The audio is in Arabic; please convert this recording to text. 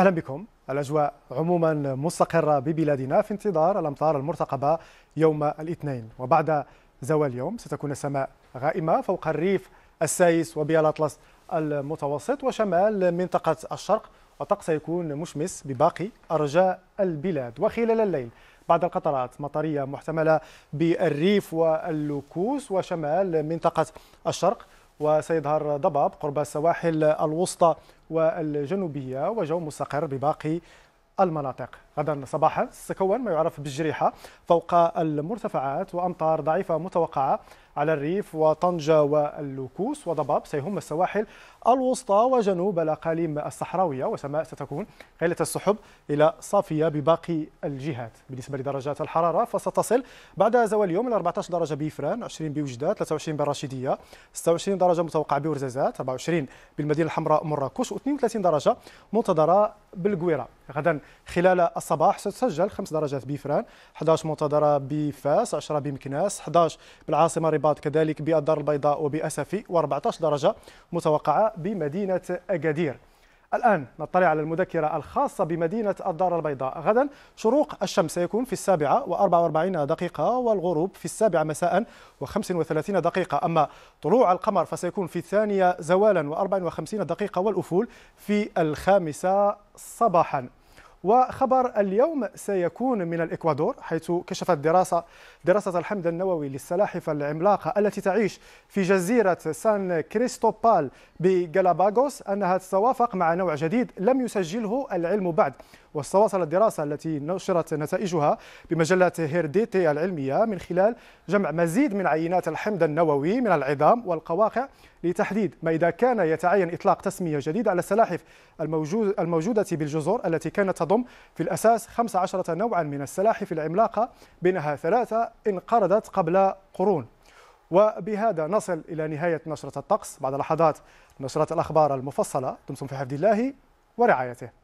أهلا بكم الأجواء عموما مستقرة ببلادنا في انتظار الأمطار المرتقبة يوم الاثنين وبعد زوال اليوم ستكون السماء غائمة فوق الريف السايس وبالاطلس المتوسط وشمال منطقة الشرق وطقس سيكون مشمس بباقي أرجاء البلاد وخلال الليل بعد القطرات مطرية محتملة بالريف واللوكوس وشمال منطقة الشرق وسيظهر ضباب قرب السواحل الوسطى والجنوبية وجو مستقر بباقي المناطق غدا صباحا ستكون ما يعرف بالجريحة فوق المرتفعات وأمطار ضعيفة متوقعة على الريف وطنجة واللوكوس وضباب سيهم السواحل الوسطى وجنوب الأقاليم الصحراوية وسماء ستكون قلة السحب إلى صافية بباقي الجهات بالنسبة لدرجات الحرارة فستصل بعد زوال اليوم إلى 14 درجة بيفران 20 بوجدة 23 بالرشيدية 26 درجة متوقعة بورزازات 24 بالمدينة الحمراء مراكش و32 درجة منتظرة بالقويرة غدا خلال الصباح ستسجل 5 درجات بيفران 11 منتظرة بفاس 10 بمكناس 11 بالعاصمة رباط الرباط كذلك بالدار البيضاء وبأسفي و14 درجة متوقعة بمدينة أكادير الآن نطلع على المذكرة الخاصة بمدينة الدار البيضاء غدا شروق الشمس سيكون في السابعة و44 دقيقة والغروب في السابعة مساء و35 دقيقة أما طلوع القمر فسيكون في الثانية زوالا و54 دقيقة والأفول في الخامسة صباحا وخبر اليوم سيكون من الإكوادور حيث كشفت دراسة دراسة الحمض النووي للسلاحف العملاقة التي تعيش في جزيرة سان كريستوبال بجالاباغوس أنها تتوافق مع نوع جديد لم يسجله العلم بعد واستواصلت الدراسة التي نشرت نتائجها بمجلة هيرديتي العلمية من خلال جمع مزيد من عينات الحمض النووي من العظام والقواقع لتحديد ما إذا كان يتعين إطلاق تسمية جديدة على السلاحف الموجودة بالجزر التي كانت تضم في الأساس 15 نوعا من السلاحف العملاقة بينها ثلاثة انقرضت قبل قرون وبهذا نصل إلى نهاية نشرة الطقس بعد لحظات نشرة الأخبار المفصلة دمتم في حفظ الله ورعايته